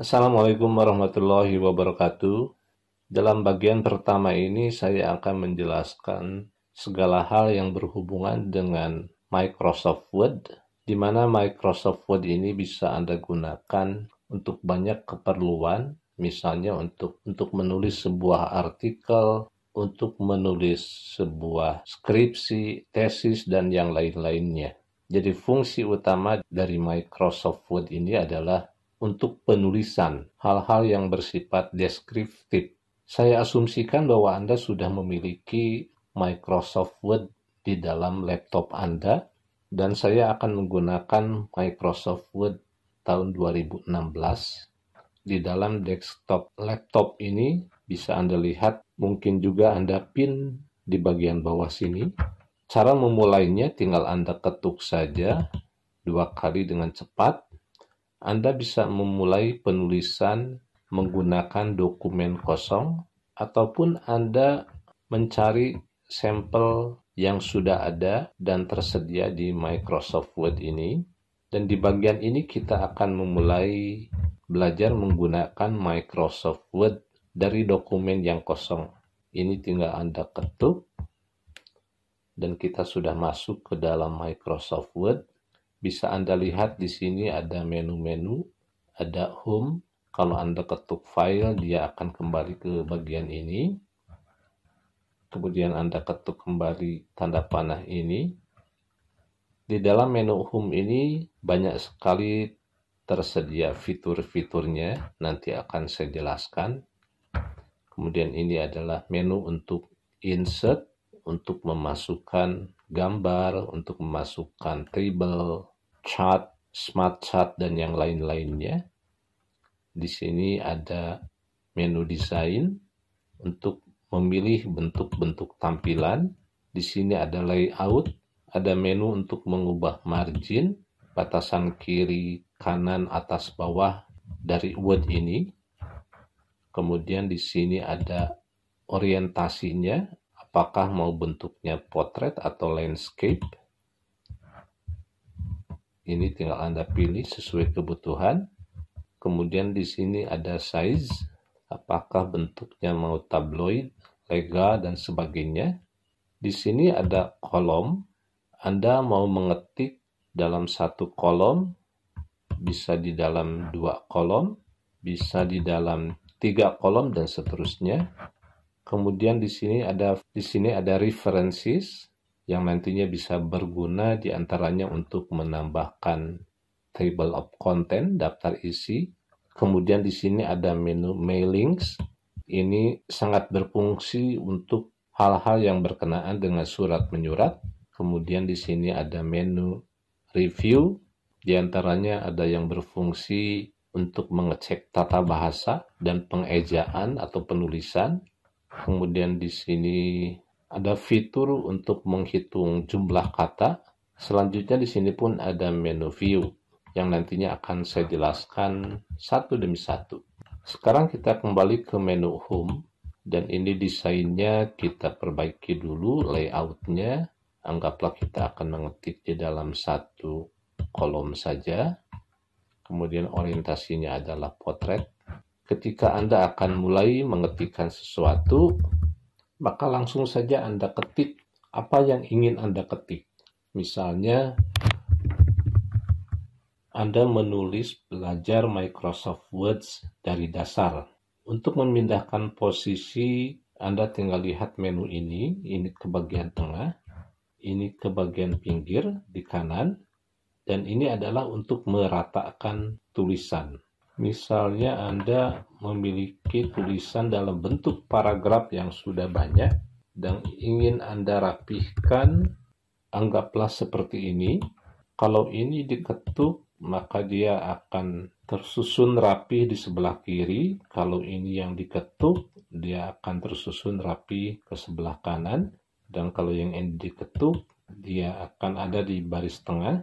Assalamualaikum warahmatullahi wabarakatuh. Dalam bagian pertama ini saya akan menjelaskan segala hal yang berhubungan dengan Microsoft Word, di mana Microsoft Word ini bisa Anda gunakan untuk banyak keperluan, misalnya untuk untuk menulis sebuah artikel, untuk menulis sebuah skripsi, tesis, dan yang lain-lainnya. Jadi fungsi utama dari Microsoft Word ini adalah untuk penulisan hal-hal yang bersifat deskriptif. Saya asumsikan bahwa Anda sudah memiliki Microsoft Word di dalam laptop Anda dan saya akan menggunakan Microsoft Word tahun 2016 di dalam desktop laptop ini bisa Anda lihat mungkin juga Anda pin di bagian bawah sini. Cara memulainya tinggal Anda ketuk saja dua kali dengan cepat anda bisa memulai penulisan menggunakan dokumen kosong, ataupun Anda mencari sampel yang sudah ada dan tersedia di Microsoft Word ini. Dan di bagian ini kita akan memulai belajar menggunakan Microsoft Word dari dokumen yang kosong. Ini tinggal Anda ketuk dan kita sudah masuk ke dalam Microsoft Word. Bisa Anda lihat di sini ada menu-menu, ada home. Kalau Anda ketuk file, dia akan kembali ke bagian ini. Kemudian Anda ketuk kembali tanda panah ini. Di dalam menu home ini banyak sekali tersedia fitur-fiturnya, nanti akan saya jelaskan. Kemudian ini adalah menu untuk insert, untuk memasukkan gambar, untuk memasukkan table, chart, smart chart, dan yang lain-lainnya. Di sini ada menu desain untuk memilih bentuk-bentuk tampilan. Di sini ada layout, ada menu untuk mengubah margin, batasan kiri, kanan, atas, bawah dari word ini. Kemudian di sini ada orientasinya, apakah mau bentuknya potret atau landscape ini tinggal Anda pilih sesuai kebutuhan. Kemudian di sini ada size, apakah bentuknya mau tabloid, lega, dan sebagainya. Di sini ada kolom, Anda mau mengetik dalam satu kolom, bisa di dalam dua kolom, bisa di dalam tiga kolom, dan seterusnya. Kemudian di sini ada di sini ada references, yang nantinya bisa berguna diantaranya untuk menambahkan table of content, daftar isi. Kemudian di sini ada menu mailings. Ini sangat berfungsi untuk hal-hal yang berkenaan dengan surat menyurat. Kemudian di sini ada menu review. Di antaranya ada yang berfungsi untuk mengecek tata bahasa dan pengejaan atau penulisan. Kemudian di sini ada fitur untuk menghitung jumlah kata. Selanjutnya di sini pun ada menu view yang nantinya akan saya jelaskan satu demi satu. Sekarang kita kembali ke menu home dan ini desainnya kita perbaiki dulu layoutnya. Anggaplah kita akan mengetik di dalam satu kolom saja. Kemudian orientasinya adalah potret. Ketika Anda akan mulai mengetikkan sesuatu, maka langsung saja Anda ketik apa yang ingin Anda ketik. Misalnya, Anda menulis belajar Microsoft Word dari dasar. Untuk memindahkan posisi, Anda tinggal lihat menu ini, ini ke bagian tengah, ini ke bagian pinggir di kanan, dan ini adalah untuk meratakan tulisan. Misalnya Anda memiliki tulisan dalam bentuk paragraf yang sudah banyak dan ingin Anda rapihkan, anggaplah seperti ini. Kalau ini diketuk, maka dia akan tersusun rapi di sebelah kiri. Kalau ini yang diketuk, dia akan tersusun rapi ke sebelah kanan. Dan kalau yang ini diketuk, dia akan ada di baris tengah.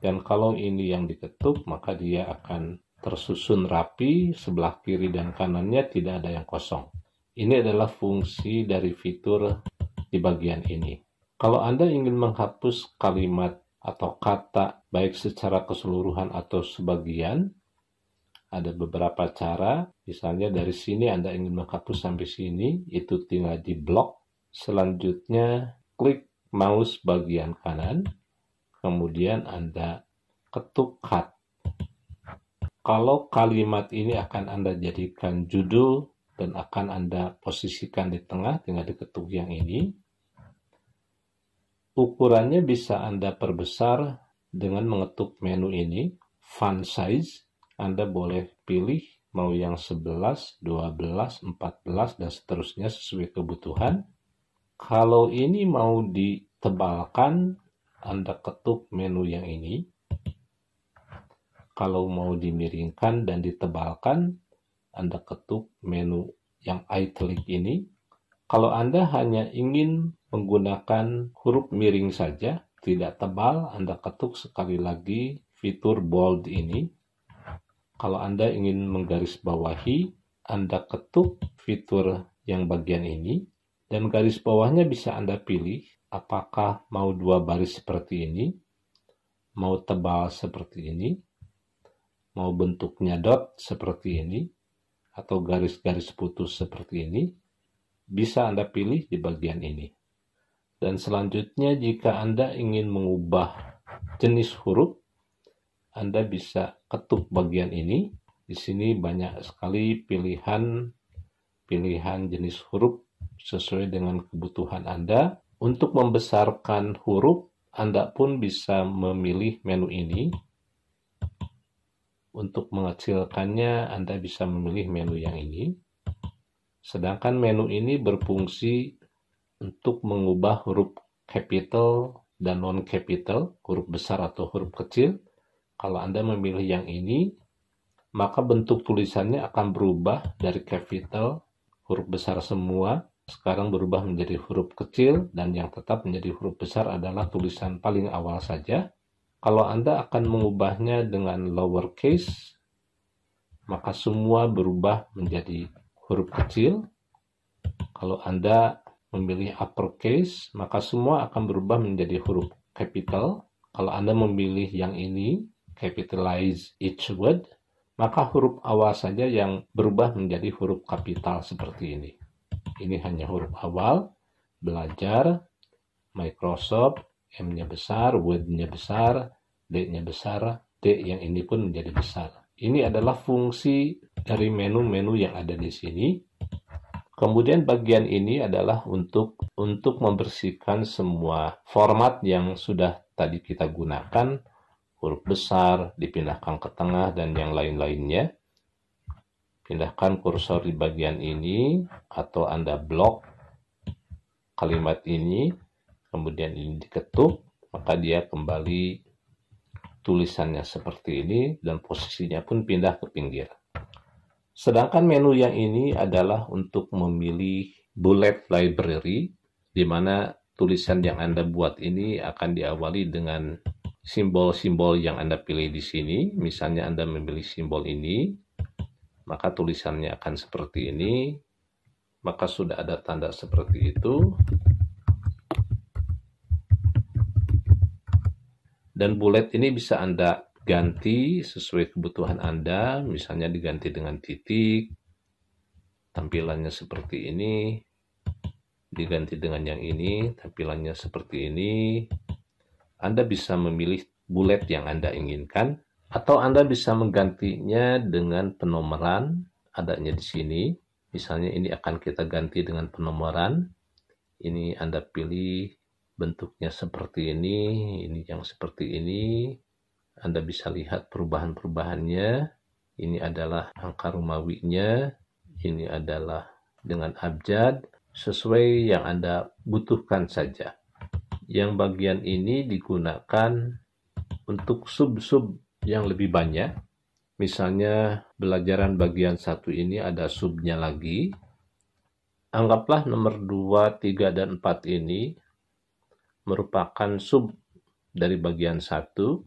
Dan kalau ini yang diketuk, maka dia akan tersusun rapi, sebelah kiri dan kanannya tidak ada yang kosong. Ini adalah fungsi dari fitur di bagian ini. Kalau Anda ingin menghapus kalimat atau kata baik secara keseluruhan atau sebagian, ada beberapa cara. Misalnya dari sini Anda ingin menghapus sampai sini, itu tinggal di blok. Selanjutnya klik mouse bagian kanan, kemudian Anda ketuk cut kalau kalimat ini akan Anda jadikan judul dan akan Anda posisikan di tengah dengan diketuk yang ini, ukurannya bisa Anda perbesar dengan mengetuk menu ini, fun size, Anda boleh pilih mau yang 11, 12, 14, dan seterusnya sesuai kebutuhan. Kalau ini mau ditebalkan, Anda ketuk menu yang ini, kalau mau dimiringkan dan ditebalkan, Anda ketuk menu yang italic ini. Kalau Anda hanya ingin menggunakan huruf miring saja, tidak tebal, Anda ketuk sekali lagi fitur bold ini. Kalau Anda ingin menggaris bawahi, Anda ketuk fitur yang bagian ini, dan garis bawahnya bisa Anda pilih apakah mau dua baris seperti ini, mau tebal seperti ini, mau bentuknya dot seperti ini atau garis-garis putus seperti ini, bisa Anda pilih di bagian ini. Dan selanjutnya jika Anda ingin mengubah jenis huruf, Anda bisa ketuk bagian ini. Di sini banyak sekali pilihan pilihan jenis huruf sesuai dengan kebutuhan Anda. Untuk membesarkan huruf, Anda pun bisa memilih menu ini untuk mengecilkannya, Anda bisa memilih menu yang ini. Sedangkan menu ini berfungsi untuk mengubah huruf capital dan non-capital, huruf besar atau huruf kecil. Kalau Anda memilih yang ini, maka bentuk tulisannya akan berubah dari capital, huruf besar semua, sekarang berubah menjadi huruf kecil, dan yang tetap menjadi huruf besar adalah tulisan paling awal saja. Kalau Anda akan mengubahnya dengan lowercase, maka semua berubah menjadi huruf kecil. Kalau Anda memilih uppercase, maka semua akan berubah menjadi huruf capital. Kalau Anda memilih yang ini, capitalize each word, maka huruf awal saja yang berubah menjadi huruf kapital seperti ini. Ini hanya huruf awal, belajar, Microsoft, M-nya besar, W-nya besar, D-nya besar, T- yang ini pun menjadi besar. Ini adalah fungsi dari menu-menu yang ada di sini. Kemudian bagian ini adalah untuk untuk membersihkan semua format yang sudah tadi kita gunakan, huruf besar dipindahkan ke tengah dan yang lain-lainnya. Pindahkan kursor di bagian ini atau Anda blok kalimat ini kemudian ini diketuk, maka dia kembali tulisannya seperti ini dan posisinya pun pindah ke pinggir. Sedangkan menu yang ini adalah untuk memilih bullet library, di mana tulisan yang Anda buat ini akan diawali dengan simbol-simbol yang Anda pilih di sini. Misalnya Anda memilih simbol ini, maka tulisannya akan seperti ini. Maka sudah ada tanda seperti itu. Dan bullet ini bisa Anda ganti sesuai kebutuhan Anda, misalnya diganti dengan titik, tampilannya seperti ini, diganti dengan yang ini, tampilannya seperti ini. Anda bisa memilih bullet yang Anda inginkan, atau Anda bisa menggantinya dengan penomoran adanya di sini. Misalnya ini akan kita ganti dengan penomoran. Ini Anda pilih bentuknya seperti ini, ini yang seperti ini. Anda bisa lihat perubahan-perubahannya. Ini adalah angka rumawinya, ini adalah dengan abjad sesuai yang Anda butuhkan saja. Yang bagian ini digunakan untuk sub-sub yang lebih banyak. Misalnya belajaran bagian satu ini ada subnya lagi. Anggaplah nomor 2, 3, dan 4 ini merupakan sub dari bagian satu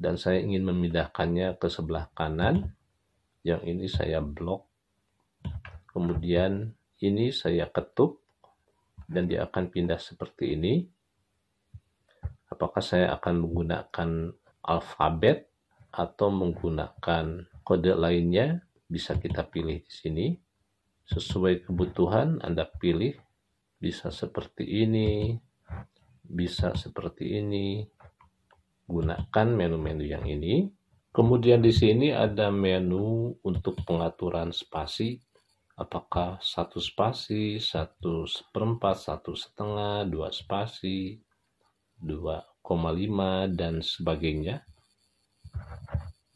dan saya ingin memindahkannya ke sebelah kanan. Yang ini saya blok. Kemudian ini saya ketuk dan dia akan pindah seperti ini. Apakah saya akan menggunakan alfabet atau menggunakan kode lainnya bisa kita pilih di sini. Sesuai kebutuhan Anda pilih bisa seperti ini, bisa seperti ini. Gunakan menu-menu yang ini. Kemudian di sini ada menu untuk pengaturan spasi. Apakah satu spasi, satu seperempat, satu setengah, dua spasi, 2,5 dan sebagainya.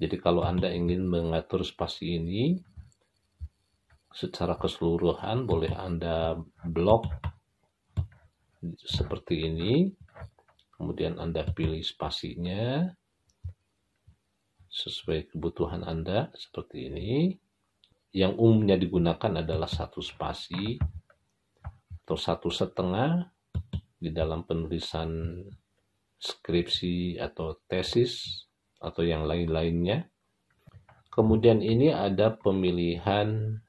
Jadi kalau Anda ingin mengatur spasi ini secara keseluruhan boleh Anda blok seperti ini kemudian Anda pilih spasinya sesuai kebutuhan Anda seperti ini yang umumnya digunakan adalah satu spasi atau satu setengah di dalam penulisan skripsi atau tesis atau yang lain-lainnya kemudian ini ada pemilihan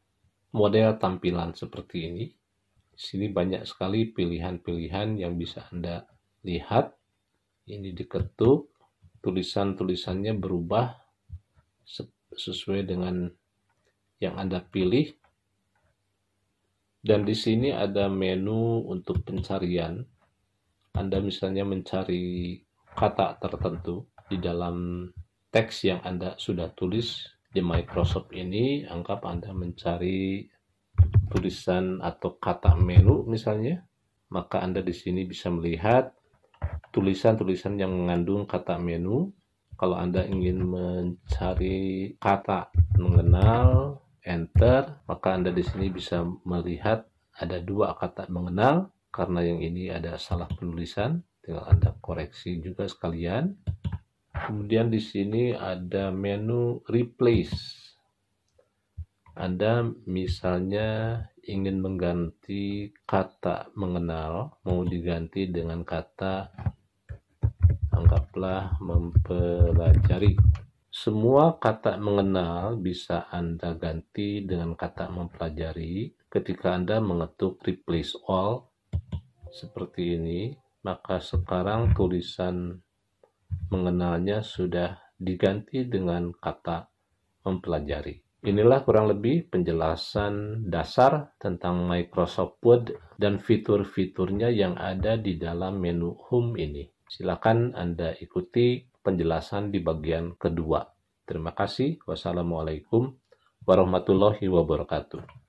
model tampilan seperti ini sini banyak sekali pilihan-pilihan yang bisa Anda lihat. Ini diketuk, tulisan-tulisannya berubah sesuai dengan yang Anda pilih. Dan di sini ada menu untuk pencarian. Anda misalnya mencari kata tertentu di dalam teks yang Anda sudah tulis di Microsoft ini, anggap Anda mencari tulisan atau kata menu misalnya, maka Anda di sini bisa melihat tulisan-tulisan yang mengandung kata menu. Kalau Anda ingin mencari kata mengenal, enter, maka Anda di sini bisa melihat ada dua kata mengenal karena yang ini ada salah penulisan, tinggal Anda koreksi juga sekalian. Kemudian di sini ada menu replace anda misalnya ingin mengganti kata mengenal mau diganti dengan kata anggaplah mempelajari. Semua kata mengenal bisa Anda ganti dengan kata mempelajari. Ketika Anda mengetuk replace all seperti ini, maka sekarang tulisan mengenalnya sudah diganti dengan kata mempelajari. Inilah kurang lebih penjelasan dasar tentang Microsoft Word dan fitur-fiturnya yang ada di dalam menu Home ini. Silakan Anda ikuti penjelasan di bagian kedua. Terima kasih. Wassalamualaikum warahmatullahi wabarakatuh.